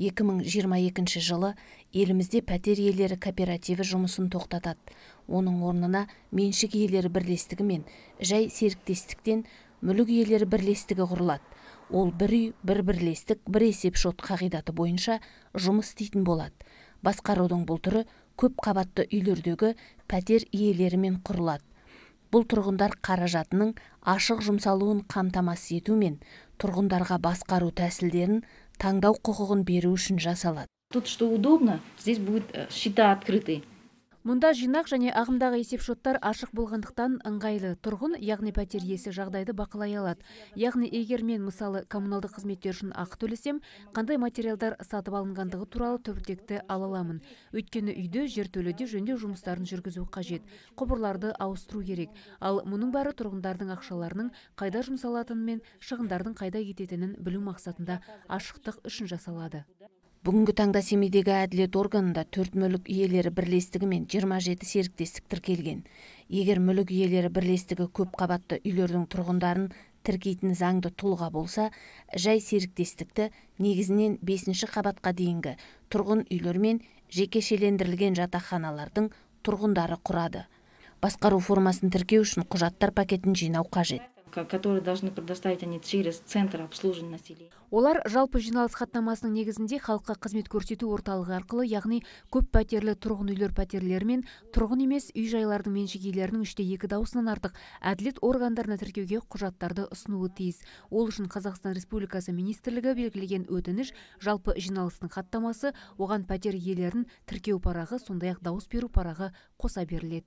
2022 жылы елімізде пәтер иелері кооперативі жұмысын тоқтатады оның орнына меншік иелері бірлестігі мен жай серіктестіктен мүлік иелері бірлестігі құрылады ол бір үй бір бірлестік бір есепшот қағидаты бойынша жұмыс істейтін болады басқарудың бұл түрі көп қабатты үйлердегі пәтер иелерімен құрылады бұл тұрғындар қаражатының ашық жұмсалуын қамтамасыз ету мен тұрғындарға басқару тәсілдерін таңдау құқығын беру үшін жасалады Тут, что удобно, здесь будет э, счета открыты мұнда жинақ және ағымдағы есепшоттар ашық болғандықтан ыңғайлы тұрғын яғни пәтер иесі жағдайды бақылай алады яғни егер мен мысалы коммуналдық қызметтер үшін ақы төлесем қандай материалдар сатып алынғандығы туралы түбіртекті ала аламын өйткені үйде жертөледе жөндеу жұмыстарын жүргізу қажет құбырларды ауыстыру керек ал мұның бәрі тұрғындардың ақшаларының қайда жұмсалатынын мен шығындардың қайда кететінін білу мақсатында ашықтық үшін жасалады бүгінгі таңда семейдегі әділет органында төрт мүлік иелері бірлестігі мен жиырма серіктестік тіркелген егер мүлік иелері бірлестігі көп қабатты үйлердің тұрғындарын тіркейтін заңды тұлға болса жай серіктестікті негізінен бесінші қабатқа дейінгі тұрғын үйлер мен жекешелендірілген жатақханалардың тұрғындары құрады басқару формасын тіркеу үшін құжаттар пакетін жинау қажет которые должны предоставить они через центр обслуживания населения олар жалпы жиналыс хаттамасының негізінде халыққа қызмет көрсету орталығы арқылы яғни көп пәтерлі тұрғын үйлер пәтерлері мен тұрғын емес үй жайлардың меншік иелерінің үште екі дауысынан артық әділет органдарына тіркеуге құжаттарды ұсынуы тиіс ол үшін қазақстан республикасы министрлігі белгілеген өтініш жалпы жиналыстың хаттамасы оған пәтер иелерін тіркеу парағы сондай ақ дауыс беру парағы қоса беріледі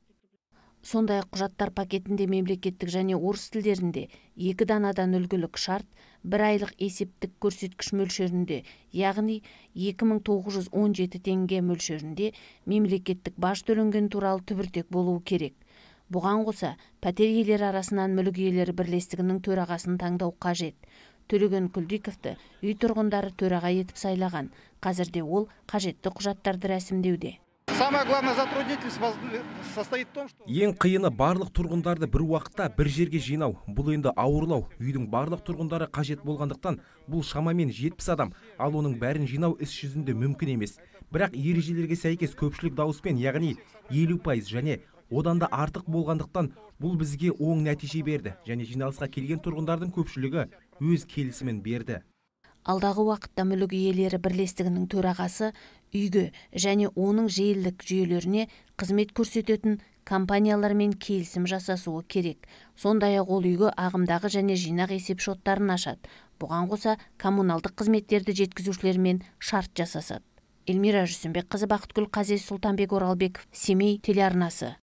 сондай құжаттар пакетінде мемлекеттік және орыс тілдерінде екі данадан үлгілік шарт бір айлық есептік көрсеткіш мөлшерінде яғни 2917 теңге мөлшерінде мемлекеттік баж төленген туралы түбіртек болуы керек бұған қоса пәтер иелері арасынан мүлік иелері бірлестігінің төрағасын таңдау қажет төлеген күлдиковты үй тұрғындары төраға етіп сайлаған қазірде ол қажетті құжаттарды рәсімдеуде самое главное ең қиыны барлық тұрғындарды бір уақытта бір жерге жинау бұл енді ауырлау үйдің барлық тұрғындары қажет болғандықтан бұл шамамен 70 адам ал оның бәрін жинау іс жүзінде мүмкін емес бірақ ережелерге сәйкес көпшілік дауыспен яғни 50% пайыз және оданда артық болғандықтан бұл бізге оң нәтиже берді және жиналысқа келген тұрғындардың көпшілігі өз келісімін берді алдағы уақытта мүлік иелері бірлестігінің төрағасы үйге және оның желілік жүйелеріне қызмет көрсететін компаниялармен келісім жасасуы керек сондай-ақ ол үйге ағымдағы және жинақ есепшоттарын ашады бұған қоса коммуналдық қызметтерді жеткізушілермен шарт жасасады эльмира жүсінбекқызы бақытгүл қазез сұлтанбек оралбеков семей телеарнасы